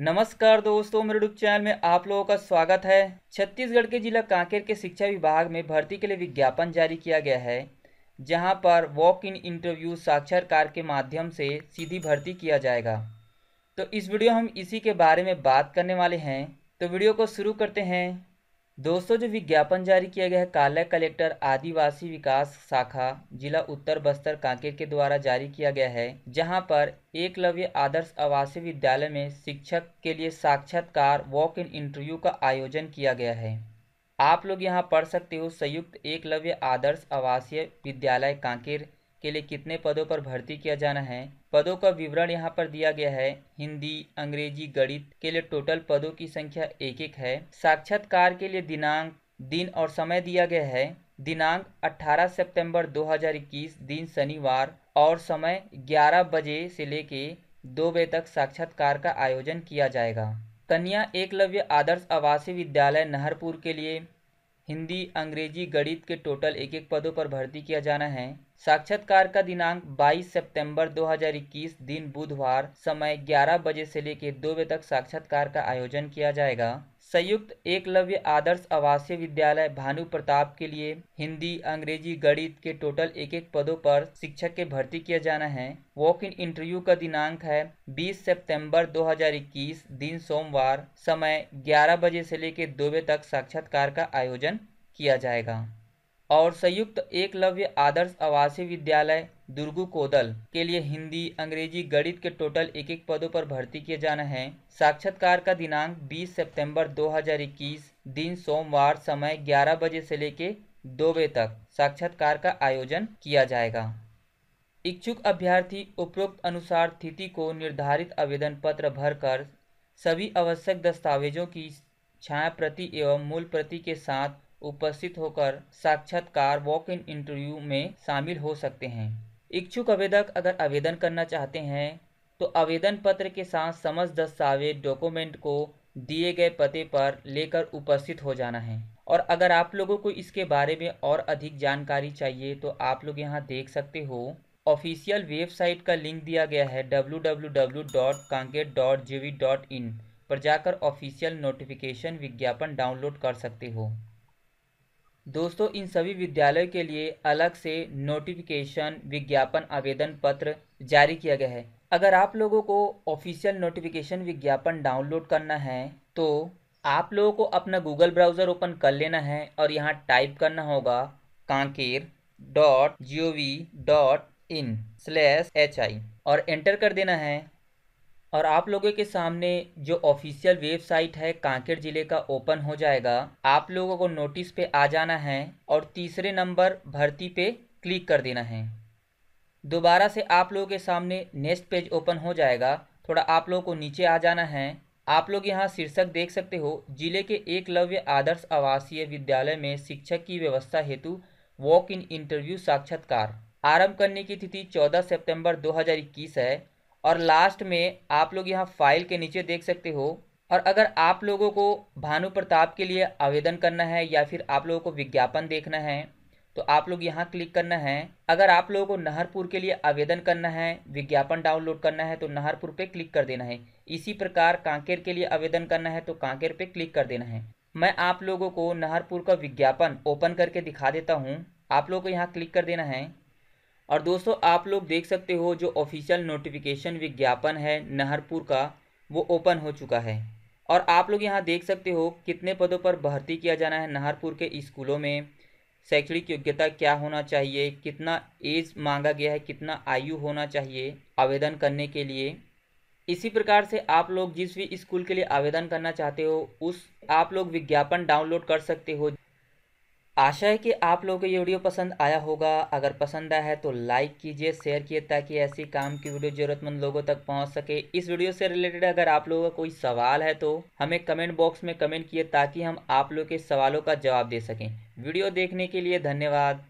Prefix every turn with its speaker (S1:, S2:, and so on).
S1: नमस्कार दोस्तों मेरे यूट्यूब चैनल में आप लोगों का स्वागत है छत्तीसगढ़ के जिला कांकेर के शिक्षा विभाग में भर्ती के लिए विज्ञापन जारी किया गया है जहां पर वॉक इन इंटरव्यू साक्षरकार के माध्यम से सीधी भर्ती किया जाएगा तो इस वीडियो हम इसी के बारे में बात करने वाले हैं तो वीडियो को शुरू करते हैं दोस्तों जो विज्ञापन जारी किया गया है कालय कलेक्टर आदिवासी विकास शाखा जिला उत्तर बस्तर कांकेर के द्वारा जारी किया गया है जहां पर एकलव्य आदर्श आवासीय विद्यालय में शिक्षक के लिए साक्षात्कार वॉक इन इंटरव्यू का आयोजन किया गया है आप लोग यहां पढ़ सकते हो संयुक्त एकलव्य आदर्श आवासीय विद्यालय कांकेर के लिए कितने पदों पर भर्ती किया जाना है पदों का विवरण यहाँ पर दिया गया है हिंदी अंग्रेजी गणित के लिए टोटल पदों की संख्या एक एक है साक्षात्कार के लिए दिनांक दिन और समय दिया गया है दिनांक 18 सितंबर 2021 दिन शनिवार और समय 11 बजे से लेके दो बजे तक साक्षात्कार का आयोजन किया जाएगा कन्या एकलव्य आदर्श आवासीय विद्यालय नहरपुर के लिए हिंदी अंग्रेजी गणित के टोटल एक एक पदों पर भर्ती किया जाना है साक्षात्कार का दिनांक 22 सितंबर 2021 दिन बुधवार समय 11 बजे से लेकर दो बजे तक साक्षात्कार का आयोजन किया जाएगा संयुक्त एकलव्य आदर्श आवासीय विद्यालय भानु प्रताप के लिए हिंदी अंग्रेजी गणित के टोटल एक एक पदों पर शिक्षक के भर्ती किया जाना है वॉक इन इंटरव्यू का दिनांक है 20 सितंबर 2021 दिन सोमवार समय 11 बजे से लेकर दो बजे तक साक्षात्कार का आयोजन किया जाएगा और संयुक्त एकलव्य आदर्श आवासीय विद्यालय दुर्गु कोदल के लिए हिंदी अंग्रेजी गणित के टोटल एक एक पदों पर भर्ती किए जाना है साक्षात्कार का दिनांक 20 सितंबर 2021 दिन सोमवार समय 11 बजे से लेकर दो बजे तक साक्षात्कार का आयोजन किया जाएगा इच्छुक अभ्यर्थी उपरोक्त अनुसार तिथि को निर्धारित आवेदन पत्र भरकर सभी आवश्यक दस्तावेजों की छाया प्रति एवं मूल प्रति के साथ उपस्थित होकर साक्षात्कार वॉक इन इंटरव्यू में शामिल हो सकते हैं इच्छुक आवेदक अगर आवेदन करना चाहते हैं तो आवेदन पत्र के साथ समस्त दस्तावेज डॉक्यूमेंट को दिए गए पते पर लेकर उपस्थित हो जाना है और अगर आप लोगों को इसके बारे में और अधिक जानकारी चाहिए तो आप लोग यहाँ देख सकते हो ऑफिशियल वेबसाइट का लिंक दिया गया है डब्ल्यू पर जाकर ऑफिशियल नोटिफिकेशन विज्ञापन डाउनलोड कर सकते हो दोस्तों इन सभी विद्यालयों के लिए अलग से नोटिफिकेशन विज्ञापन आवेदन पत्र जारी किया गया है अगर आप लोगों को ऑफिशियल नोटिफिकेशन विज्ञापन डाउनलोड करना है तो आप लोगों को अपना गूगल ब्राउज़र ओपन कर लेना है और यहाँ टाइप करना होगा Kanker dot G O V dot in slash H I और एंटर कर देना है और आप लोगों के सामने जो ऑफिशियल वेबसाइट है कांकेर ज़िले का ओपन हो जाएगा आप लोगों को नोटिस पे आ जाना है और तीसरे नंबर भर्ती पे क्लिक कर देना है दोबारा से आप लोगों के सामने नेक्स्ट पेज ओपन हो जाएगा थोड़ा आप लोगों को नीचे आ जाना है आप लोग यहाँ शीर्षक देख सकते हो जिले के एकलव्य आदर्श आवासीय विद्यालय में शिक्षक की व्यवस्था हेतु वॉक इन इंटरव्यू साक्षात्कार आरंभ करने की तिथि 14 सितंबर 2021 है और लास्ट में आप लोग यहाँ फाइल के नीचे देख सकते हो और अगर आप लोगों को भानु प्रताप के लिए आवेदन करना है या फिर आप लोगों को विज्ञापन देखना है तो आप लोग यहाँ क्लिक करना है अगर आप लोगों को नहरपुर के लिए आवेदन करना है विज्ञापन डाउनलोड करना है तो नहरपुर पे क्लिक कर देना है इसी प्रकार कांकेर के लिए आवेदन करना है तो कांकेर पे क्लिक कर देना है मैं आप लोगों को नहरपुर का विज्ञापन ओपन करके दिखा देता हूँ आप लोगों को यहाँ क्लिक कर देना है और दोस्तों आप लोग देख सकते हो जो ऑफिशियल नोटिफिकेशन विज्ञापन है नहरपुर का वो ओपन हो चुका है और आप लोग यहाँ देख सकते हो कितने पदों पर भर्ती किया जाना है नहरपुर के स्कूलों में शैक्षणिक योग्यता क्या होना चाहिए कितना एज मांगा गया है कितना आयु होना चाहिए आवेदन करने के लिए इसी प्रकार से आप लोग जिस भी स्कूल के लिए आवेदन करना चाहते हो उस आप लोग विज्ञापन डाउनलोड कर सकते हो आशा है कि आप लोगों को ये वीडियो पसंद आया होगा अगर पसंद आया है तो लाइक कीजिए शेयर कीजिए ताकि ऐसी काम की वीडियो ज़रूरतमंद लोगों तक पहुंच सके इस वीडियो से रिलेटेड अगर आप लोगों का कोई सवाल है तो हमें कमेंट बॉक्स में कमेंट किए ताकि हम आप लोग के सवालों का जवाब दे सकें वीडियो देखने के लिए धन्यवाद